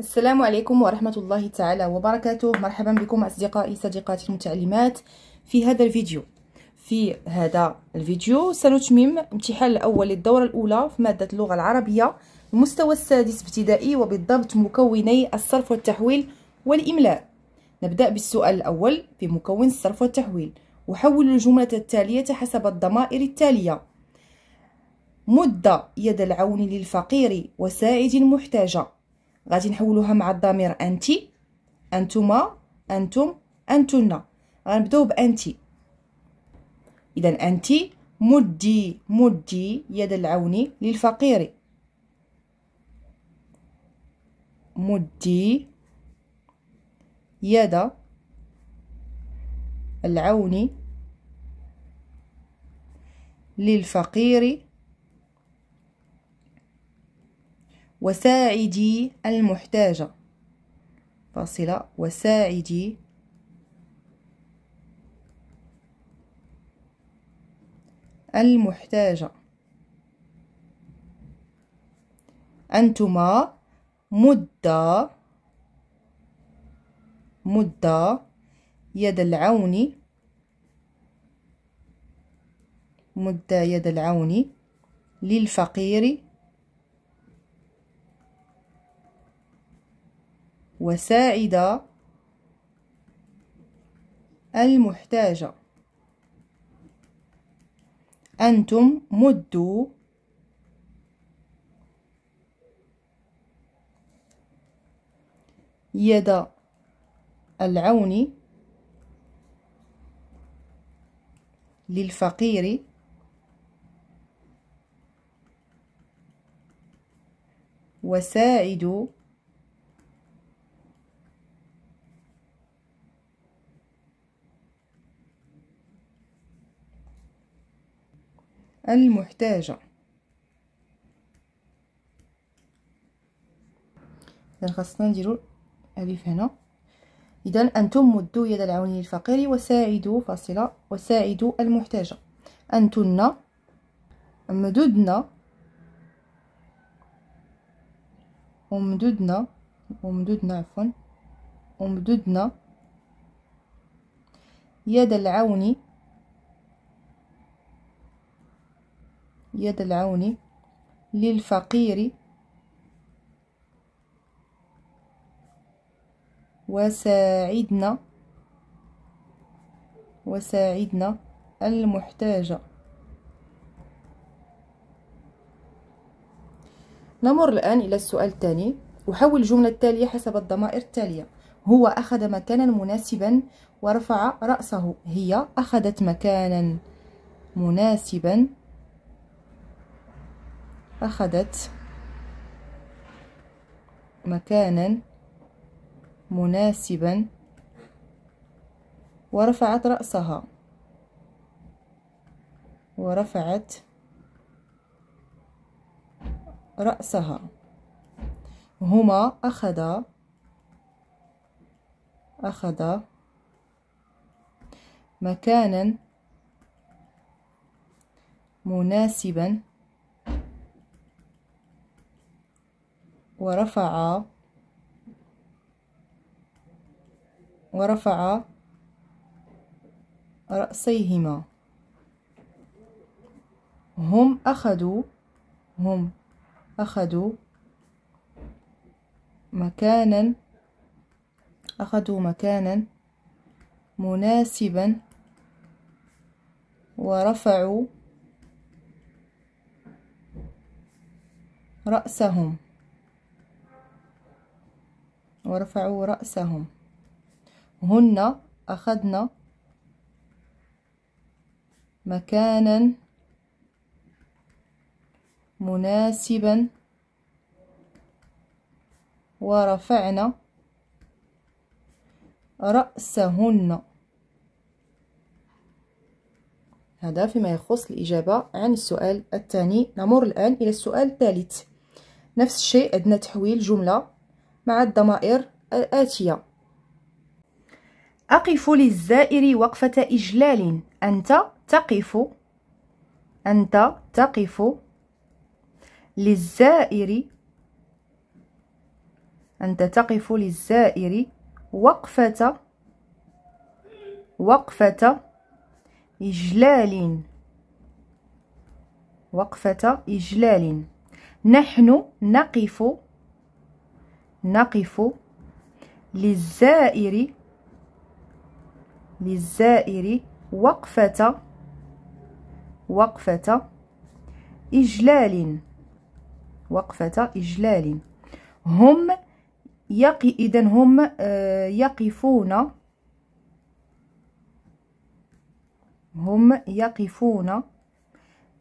السلام عليكم ورحمة الله تعالى وبركاته مرحبا بكم أصدقائي صديقاتي المتعلمات في هذا الفيديو في هذا الفيديو سنتمم امتحان الأول للدورة الأولى في مادة اللغة العربية المستوى السادس ابتدائي وبالضبط مكوني الصرف والتحويل والإملاء نبدأ بالسؤال الأول في مكون الصرف والتحويل وحول الجملة التالية حسب الضمائر التالية مد يد العون للفقير وساعد المحتاجة غادي نحولوها مع الضمير انتي انتما انتم انتن غنبداو بانتي اذا انتي مدي مدي يد العون للفقير مدي يد العون للفقير وساعدي المحتاجة فاصلة وساعدي المحتاجة أنتما مدة مدة يد العون مدة يد العون للفقير وساعد المحتاجة أنتم مدوا يد العون للفقير وساعدوا المحتاجة إذا خاصنا نديرو ألف هنا إذا أنتم مدوا يد العون للفقير وساعدوا فاصلة وساعدوا المحتاجة أنتن مددنا ومددنا ومددنا عفوا ومددنا يد العون يد العون للفقير وساعدنا وساعدنا المحتاجة نمر الآن إلى السؤال الثاني أحول الجملة التالية حسب الضمائر التالية هو أخذ مكانا مناسبا ورفع رأسه هي أخذت مكانا مناسبا أخذت مكانا مناسبا ورفعت رأسها ورفعت رأسها هما أخذا أخذا مكانا مناسبا ورفع ورفع رأسيهما هم أخذوا هم أخذوا مكانا أخذوا مكانا مناسبا ورفعوا رأسهم ورفعوا رأسهم هن أخذن مكانا مناسبا ورفعن رأسهن هذا فيما يخص الإجابة عن السؤال الثاني نمر الآن إلى السؤال الثالث نفس الشيء عندنا تحويل جملة مع الضمائر الآتية أقف للزائر وقفة إجلال أنت تقف أنت تقف للزائر أنت تقف للزائر وقفة وقفة إجلال وقفة إجلال نحن نقف نقف للزائر للزائر وقفة وقفة إجلال وقفة إجلال هم يقي إذا هم آه، يقفون هم يقفون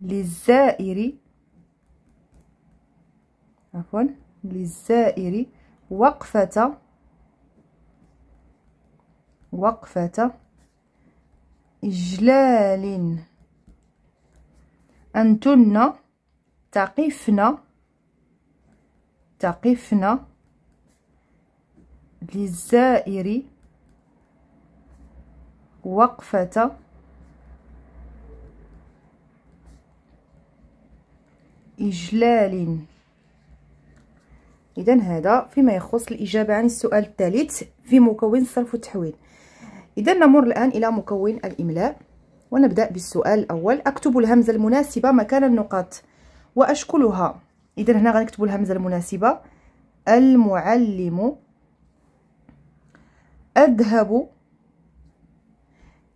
للزائر عفوا للزائر وقفة وقفة إجلال أنتن تقفن تقفن للزائر وقفة إجلال اذا هذا فيما يخص الاجابه عن السؤال الثالث في مكون الصرف والتحويل اذا نمر الان الى مكون الاملاء ونبدا بالسؤال الاول اكتب الهمزه المناسبه مكان النقاط واشكلها اذا هنا غنكتب الهمزه المناسبه المعلم اذهب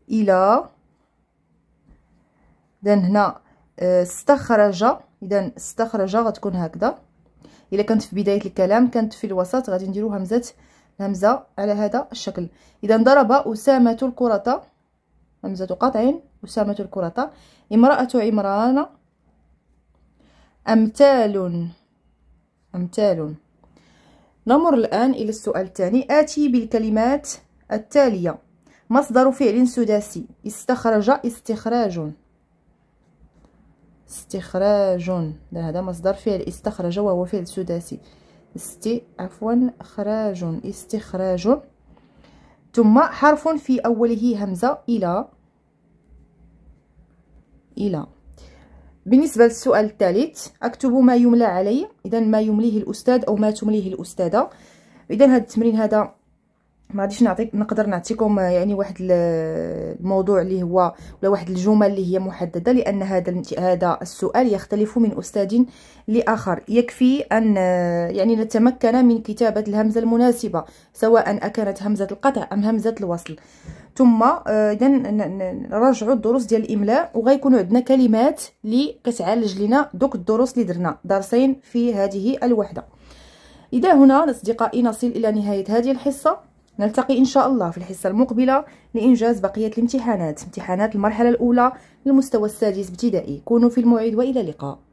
الى اذا هنا آه، استخرج اذا استخرج غتكون هكذا الا كانت في بدايه الكلام كانت في الوسط غادي نديرو همزه همزه على هذا الشكل اذا ضرب اسامه الكره همزه قطع اسامه الكره امراه عمران امثال امثال نمر الان الى السؤال الثاني اتي بالكلمات التاليه مصدر فعل سداسي استخرج استخراج استخراج هذا مصدر فعل استخرج وهو فعل سداسي است عفوا خراج استخراج ثم حرف في أوله همزة إلى إلى بالنسبة للسؤال الثالث أكتب ما يملى علي إذا ما يمليه الأستاذ أو ما تمليه الأستاذة إذا هذا التمرين هذا ما غاديش نعطيك نقدر نعطيكم آه، يعني واحد الموضوع اللي هو ولا واحد الجمل اللي هي محدده لان هذا هذا السؤال يختلف من استاذ لاخر يكفي ان آه، يعني نتمكن من كتابه الهمزه المناسبه سواء اكانت همزه القطع ام همزه الوصل ثم آه، اذا نراجعوا الدروس ديال الاملاء وغيكونوا عندنا كلمات اللي كتعالج لنا دوك الدروس اللي درنا درسين في هذه الوحده اذا هنا اصدقائي نصل الى نهايه هذه الحصه نلتقي إن شاء الله في الحصة المقبلة لإنجاز بقية الامتحانات امتحانات المرحلة الأولى للمستوى السادس ابتدائي كونوا في الموعد وإلى اللقاء